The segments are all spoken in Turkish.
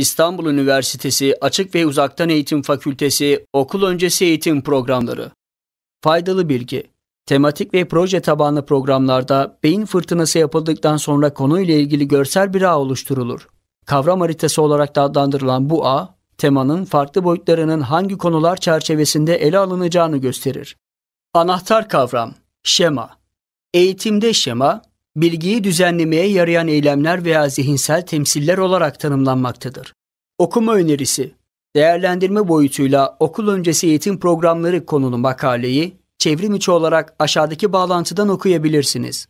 İstanbul Üniversitesi Açık ve Uzaktan Eğitim Fakültesi Okul Öncesi Eğitim Programları Faydalı bilgi Tematik ve proje tabanlı programlarda beyin fırtınası yapıldıktan sonra konuyla ilgili görsel bir ağ oluşturulur. Kavram haritası olarak da adlandırılan bu ağ, temanın farklı boyutlarının hangi konular çerçevesinde ele alınacağını gösterir. Anahtar kavram, şema. Eğitimde şema, bilgiyi düzenlemeye yarayan eylemler veya zihinsel temsiller olarak tanımlanmaktadır. Okuma önerisi, değerlendirme boyutuyla okul öncesi eğitim programları konulu makaleyi çevrim içi olarak aşağıdaki bağlantıdan okuyabilirsiniz.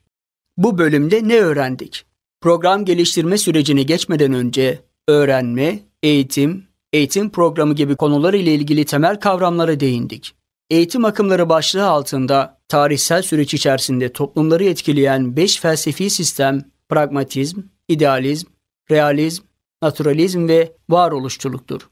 Bu bölümde ne öğrendik? Program geliştirme sürecini geçmeden önce öğrenme, eğitim, eğitim programı gibi konular ile ilgili temel kavramlara değindik. Eğitim akımları başlığı altında tarihsel süreç içerisinde toplumları etkileyen beş felsefi sistem pragmatizm, idealizm, realizm, naturalizm ve varoluşçuluktur.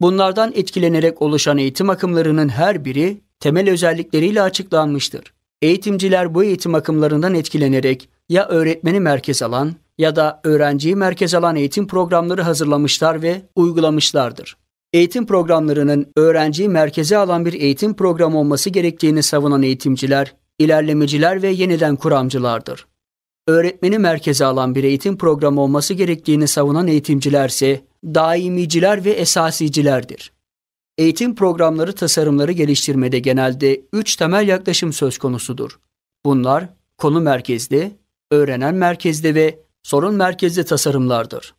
Bunlardan etkilenerek oluşan eğitim akımlarının her biri temel özellikleriyle açıklanmıştır. Eğitimciler bu eğitim akımlarından etkilenerek ya öğretmeni merkez alan ya da öğrenciyi merkez alan eğitim programları hazırlamışlar ve uygulamışlardır eğitim programlarının öğrenciyi merkeze alan bir eğitim programı olması gerektiğini savunan eğitimciler, ilerlemeciler ve yeniden kuramcılardır. Öğretmeni merkeze alan bir eğitim programı olması gerektiğini savunan eğitimciler ise daimiciler ve esasicilerdir. Eğitim programları tasarımları geliştirmede genelde üç temel yaklaşım söz konusudur. Bunlar konu merkezli, öğrenen merkezli ve sorun merkezli tasarımlardır.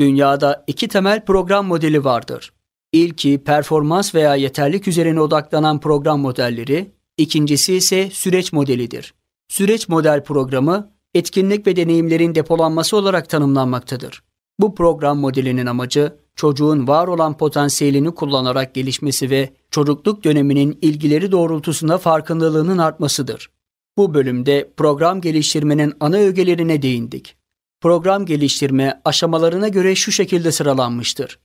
Dünyada iki temel program modeli vardır. İlki performans veya yeterlik üzerine odaklanan program modelleri, ikincisi ise süreç modelidir. Süreç model programı etkinlik ve deneyimlerin depolanması olarak tanımlanmaktadır. Bu program modelinin amacı çocuğun var olan potansiyelini kullanarak gelişmesi ve çocukluk döneminin ilgileri doğrultusunda farkındalığının artmasıdır. Bu bölümde program geliştirmenin ana ögelerine değindik. Program geliştirme aşamalarına göre şu şekilde sıralanmıştır.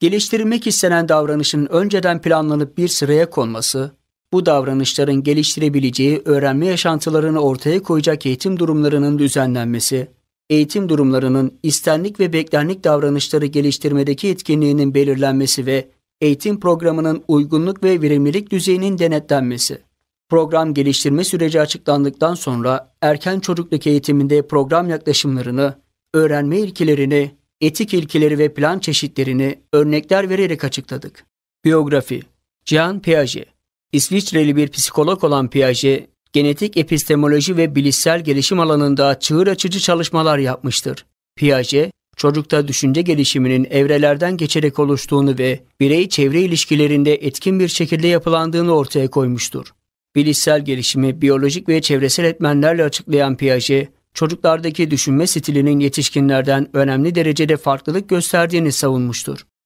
Geliştirmek istenen davranışın önceden planlanıp bir sıraya konması, bu davranışların geliştirebileceği öğrenme yaşantılarını ortaya koyacak eğitim durumlarının düzenlenmesi, eğitim durumlarının istenlik ve beklenlik davranışları geliştirmedeki etkinliğinin belirlenmesi ve eğitim programının uygunluk ve verimlilik düzeyinin denetlenmesi. Program geliştirme süreci açıklandıktan sonra erken çocukluk eğitiminde program yaklaşımlarını, öğrenme ilkelerini, etik ilkeleri ve plan çeşitlerini örnekler vererek açıkladık. Biyografi Jean Piaget İsviçreli bir psikolog olan Piaget, genetik epistemoloji ve bilişsel gelişim alanında çığır açıcı çalışmalar yapmıştır. Piaget, çocukta düşünce gelişiminin evrelerden geçerek oluştuğunu ve birey-çevre ilişkilerinde etkin bir şekilde yapılandığını ortaya koymuştur bilişsel gelişimi biyolojik ve çevresel etmenlerle açıklayan Piaget, çocuklardaki düşünme stilinin yetişkinlerden önemli derecede farklılık gösterdiğini savunmuştur.